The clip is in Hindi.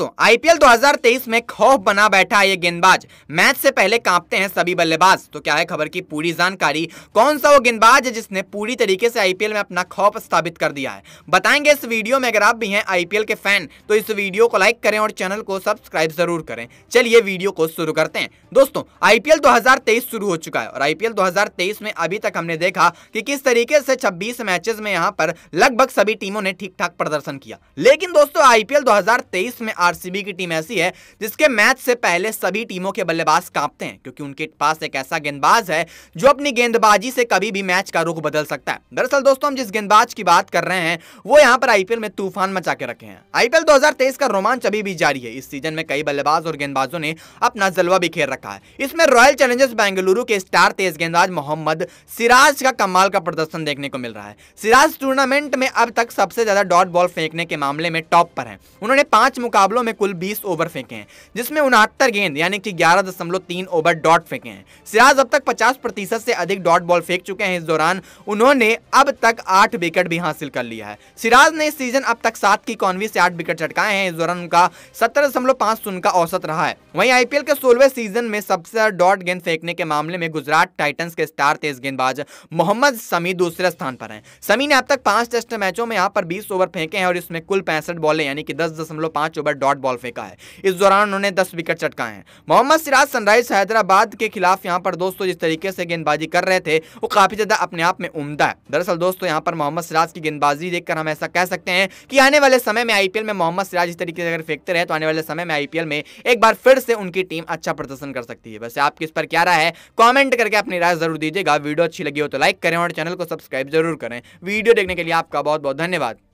दोस्तों आईपीएल 2023 में खौफ बना बैठा है ये गेंदबाज मैच से पहले कांपते हैं सभी बल्लेबाज तो क्या है खबर की पूरी जानकारी कौन सा वो गेंदबाज है जिसने पूरी तरीके से आईपीएल में अपना खौफ स्थापित कर दिया है बताएंगे इस वीडियो में अगर आप भी हैं आईपीएल के फैन तो इस वीडियो को लाइक करें और चैनल को सब्सक्राइब जरूर करें चलिए वीडियो को शुरू करते हैं दोस्तों आईपीएल दो शुरू हो चुका है और आईपीएल दो में अभी तक हमने देखा की किस तरीके से छब्बीस मैचेस में यहाँ पर लगभग सभी टीमों ने ठीक ठाक प्रदर्शन किया लेकिन दोस्तों आईपीएल दो में आरसीबी की टीम ऐसी है जिसके मैच से पहले सभी टीमों के बल्लेबाज कांपते हैं क्योंकि उनके पास एक ऐसा गेंदबाज है जो अपनी गेंदबाजी से कभी भी मैच का रुख बदल सकता है दरअसल दोस्तों हम जिस गेंदबाज की बात कर रहे हैं वो यहाँ पर आईपीएल में तूफान मचा के रखे हैं आईपीएल दो का रोमांच अभी भी जारी है इस सीजन में कई बल्लेबाज और गेंदबाजों ने अपना जलवा बिखेर रखा है इसमें रॉयल चैलेंजर्स बेंगलुरु के स्टार तेज गेंदबाज मोहम्मद सिराज का कमाल का प्रदर्शन देखने को मिल रहा है सिराज टूर्नामेंट में अब तक सबसे ज्यादा डॉट बॉल फेंकने के मामले में टॉप पर है उन्होंने पांच मुकाबलों मुकाबलों में कुल बीस ओवर फेंके हैं जिसमें उनहत्तर गेंद यानी कि ग्यारह दशमलव तीन ओवर डॉट फेंके हैं सिराज अब तक पचास प्रतिशत से अधिक डॉट बॉल फेंक चुके हैं इस दौरान उन्होंने अब तक आठ विकेट भी हासिल कर लिया है सिराज ने इस सीजन अब तक सात की कॉन्वी से आठ विकेट चटकाए हैं इस दौरान उनका सत्तर दशमलव पांच शून्य का औसत रहा है वहीं आईपीएल के सोलवे सीजन में सबसे डॉट गेंद फेंकने के मामले में गुजरात टाइटन्स के स्टार तेज गेंदबाज मोहम्मद समी दूसरे स्थान पर हैं समी ने अब तक पांच टेस्ट मैचों में यहाँ पर बीस ओवर फेंके हैं और इसमें कुल पैंसठ बॉलें यानी कि दस दशमलव पांच ओवर डॉट बॉल फेंका है इस दौरान उन्होंने दस विकेट चटकाए हैं मोहम्मद सिराज सनराइज हैदराबाद के खिलाफ यहाँ पर दोस्तों जिस तरीके से गेंदबाजी कर रहे थे वो काफ़ी ज़्यादा अपने आप में उमदा है दरअसल दोस्तों यहाँ पर मोहम्मद सिराज की गेंदबाजी देखकर हम ऐसा कह सकते हैं कि आने वाले समय में आईपीएल में मोहम्मद सिराज इस तरीके से अगर फेंकते रहे तो आने वाले समय में आईपीएल में एक बार फिर से उनकी टीम अच्छा प्रदर्शन कर सकती है वैसे आपकी इस पर क्या राय है कॉमेंट करके अपनी राय जरूर दीजिएगा वीडियो अच्छी लगी हो तो लाइक करें और चैनल को सब्सक्राइब जरूर करें वीडियो देखने के लिए आपका बहुत बहुत धन्यवाद